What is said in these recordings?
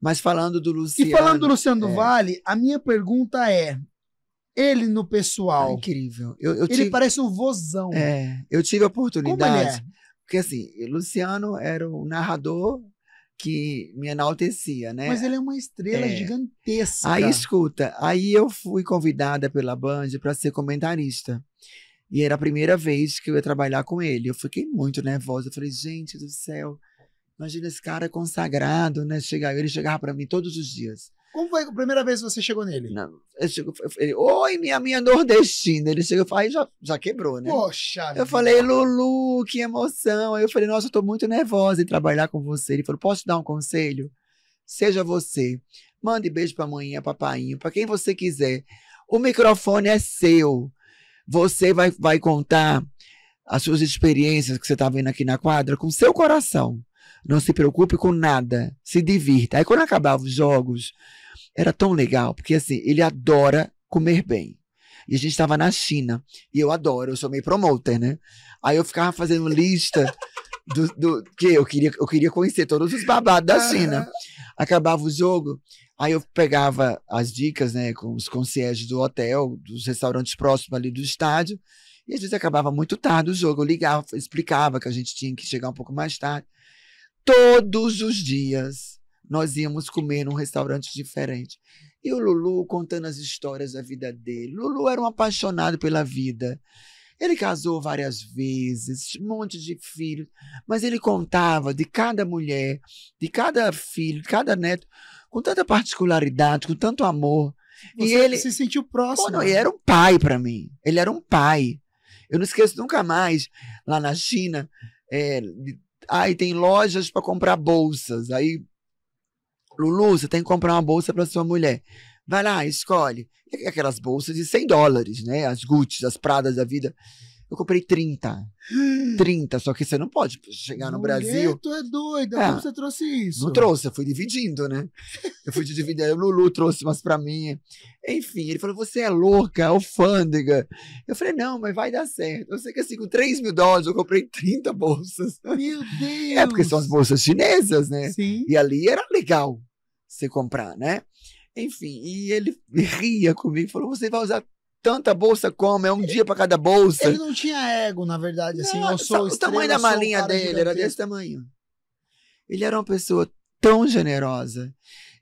Mas falando do Luciano. E falando do Luciano é... do Vale, a minha pergunta é: ele no pessoal. É incrível. Eu, eu ele parece um vozão. É, eu tive a oportunidade. É? Porque assim, Luciano era um narrador que me enaltecia, né? Mas ele é uma estrela é. gigantesca. Aí escuta, aí eu fui convidada pela Band para ser comentarista. E era a primeira vez que eu ia trabalhar com ele. Eu fiquei muito nervosa. Eu falei, gente do céu, Imagina esse cara consagrado, né? Chega, ele chegava para mim todos os dias. Como foi a primeira vez que você chegou nele? Não, eu chego, ele, oi, minha minha nordestina. Ele chegou aí já, já quebrou, né? Poxa! Eu minha. falei, Lulu, que emoção. Aí eu falei, nossa, eu tô muito nervosa em trabalhar com você. Ele falou, posso te dar um conselho? Seja você. Mande beijo pra maninha, papainho, pra quem você quiser. O microfone é seu. Você vai, vai contar as suas experiências que você tá vendo aqui na quadra com seu coração não se preocupe com nada, se divirta. Aí quando acabava os jogos, era tão legal, porque assim, ele adora comer bem. E a gente estava na China, e eu adoro, eu sou meio promoter, né? Aí eu ficava fazendo lista do, do que eu queria, eu queria conhecer todos os babados da China. Acabava o jogo, aí eu pegava as dicas, né, com os concierges do hotel, dos restaurantes próximos ali do estádio, e às vezes acabava muito tarde o jogo, eu ligava, explicava que a gente tinha que chegar um pouco mais tarde. Todos os dias nós íamos comer num restaurante diferente. E o Lulu contando as histórias da vida dele. Lulu era um apaixonado pela vida. Ele casou várias vezes, um monte de filhos, mas ele contava de cada mulher, de cada filho, de cada neto, com tanta particularidade, com tanto amor. Você e ele se sentiu próximo. ele era um pai para mim. Ele era um pai. Eu não esqueço nunca mais, lá na China, é, de, Aí tem lojas para comprar bolsas. Aí, Lulu, você tem que comprar uma bolsa para sua mulher. Vai lá, escolhe. Aquelas bolsas de 100 dólares, né? As Gucci, as Pradas da vida. Eu comprei 30. 30, só que você não pode chegar no Mulher, Brasil. Tu é doida, é, como você trouxe isso? Não trouxe, eu fui dividindo, né? Eu fui dividindo, o Lulu trouxe umas pra mim. Enfim, ele falou: você é louca, alfândega. Eu falei: não, mas vai dar certo. Eu sei que assim, com 3 mil dólares eu comprei 30 bolsas. Meu Deus! É, porque são as bolsas chinesas, né? Sim. E ali era legal você comprar, né? Enfim, e ele ria comigo, falou: você vai usar tanta bolsa como, é um dia para cada bolsa. Ele não tinha ego, na verdade, assim, não, eu sou O estrela, tamanho da malinha dele era desse tamanho. Ele era uma pessoa tão generosa.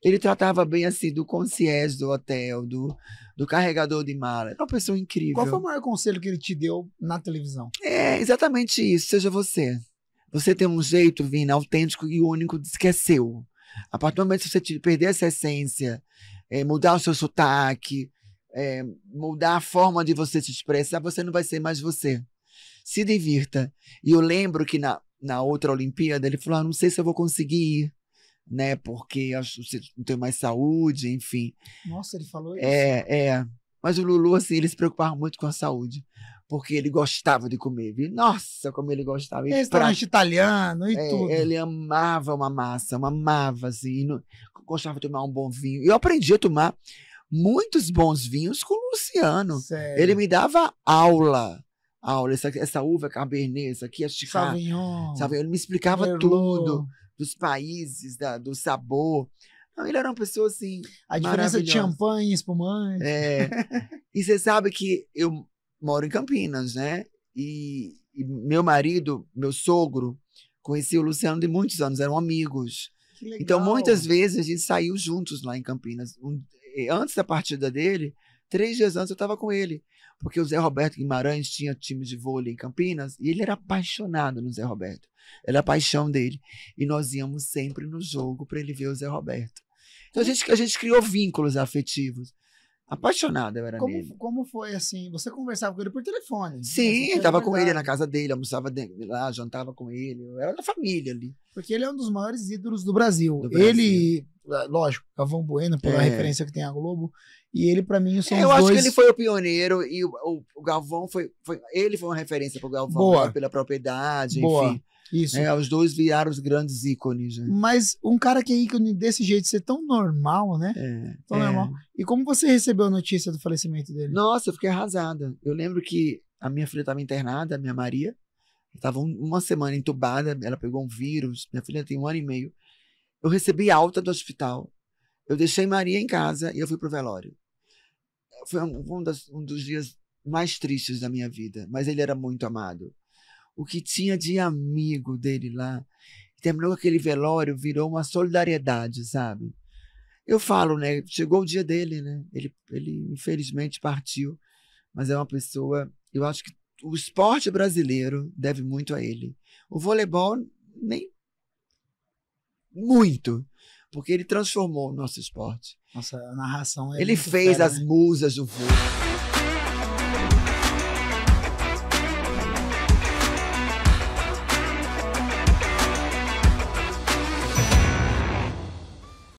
Ele tratava bem, assim, do concierge do hotel, do, do carregador de mala. Era uma pessoa incrível. Qual foi o maior conselho que ele te deu na televisão? É, exatamente isso, seja você. Você tem um jeito, Vina, autêntico e único de esquecer. A partir do momento que você perder essa essência, é, mudar o seu sotaque, é, mudar a forma de você se expressar, você não vai ser mais você. Se divirta. E eu lembro que na, na outra Olimpíada ele falou: ah, não sei se eu vou conseguir ir né? Porque acho que não tenho mais saúde, enfim. Nossa, ele falou isso. É, é. Mas o Lulu, assim, ele se preocupava muito com a saúde. Porque ele gostava de comer, viu? Nossa, como ele gostava. E Restaurante pra... italiano e é, tudo. Ele amava uma massa, amava, assim. Não... Gostava de tomar um bom vinho. Eu aprendi a tomar muitos bons vinhos com o Luciano. Sério? Ele me dava aula. Aula, essa, essa uva Cabernet, essa aqui a Chicá. Sauvignon. Ele me explicava Merlot. tudo, dos países, da, do sabor. Não, ele era uma pessoa assim. A diferença de champanhe, espumante. É. e você sabe que eu moro em Campinas, né? E, e, meu marido, meu sogro, conhecia o Luciano de muitos anos, eram amigos. Então, muitas vezes a gente saiu juntos lá em Campinas. Um, antes da partida dele, três dias antes eu estava com ele. Porque o Zé Roberto Guimarães tinha time de vôlei em Campinas e ele era apaixonado no Zé Roberto. Era a paixão dele. E nós íamos sempre no jogo para ele ver o Zé Roberto. Então a gente, a gente criou vínculos afetivos. Apaixonada eu era como, nele. Como foi assim? Você conversava com ele por telefone? Sim, eu estava com ele na casa dele, almoçava dele, lá, jantava com ele. Eu era da família ali. Porque ele é um dos maiores ídolos do Brasil. Do Brasil. Ele ah, lógico, Galvão Bueno, pela é. referência que tem a Globo, e ele para mim são é, Eu acho dois... que ele foi o pioneiro e o, o, o Galvão foi, foi, ele foi uma referência pro Galvão Boa. Né, pela propriedade, Boa. enfim. Isso. É, os dois vieram os grandes ícones. Né? Mas um cara que é ícone desse jeito, ser tão normal, né? É, tão é. normal. E como você recebeu a notícia do falecimento dele? Nossa, eu fiquei arrasada. Eu lembro que a minha filha estava internada, a minha Maria. Estava um, uma semana entubada, ela pegou um vírus. Minha filha tem um ano e meio. Eu recebi alta do hospital. Eu deixei Maria em casa e eu fui pro velório. Foi um, das, um dos dias mais tristes da minha vida, mas ele era muito amado. O que tinha de amigo dele lá, terminou aquele velório, virou uma solidariedade, sabe? Eu falo, né? Chegou o dia dele, né? Ele, ele infelizmente partiu, mas é uma pessoa. Eu acho que o esporte brasileiro deve muito a ele. O voleibol nem muito. Porque ele transformou o nosso esporte. Nossa, a narração é. Ele fez fera, as né? musas do vôlei.